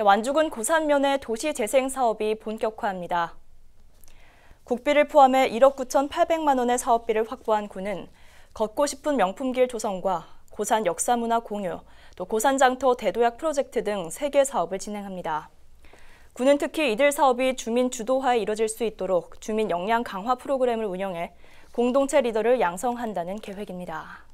네, 완주군 고산면의 도시재생 사업이 본격화합니다. 국비를 포함해 1억 9,800만 원의 사업비를 확보한 군은 걷고 싶은 명품길 조성과 고산 역사문화 공유, 또 고산장터 대도약 프로젝트 등 3개 사업을 진행합니다. 군은 특히 이들 사업이 주민 주도화에 이뤄질 수 있도록 주민 역량 강화 프로그램을 운영해 공동체 리더를 양성한다는 계획입니다.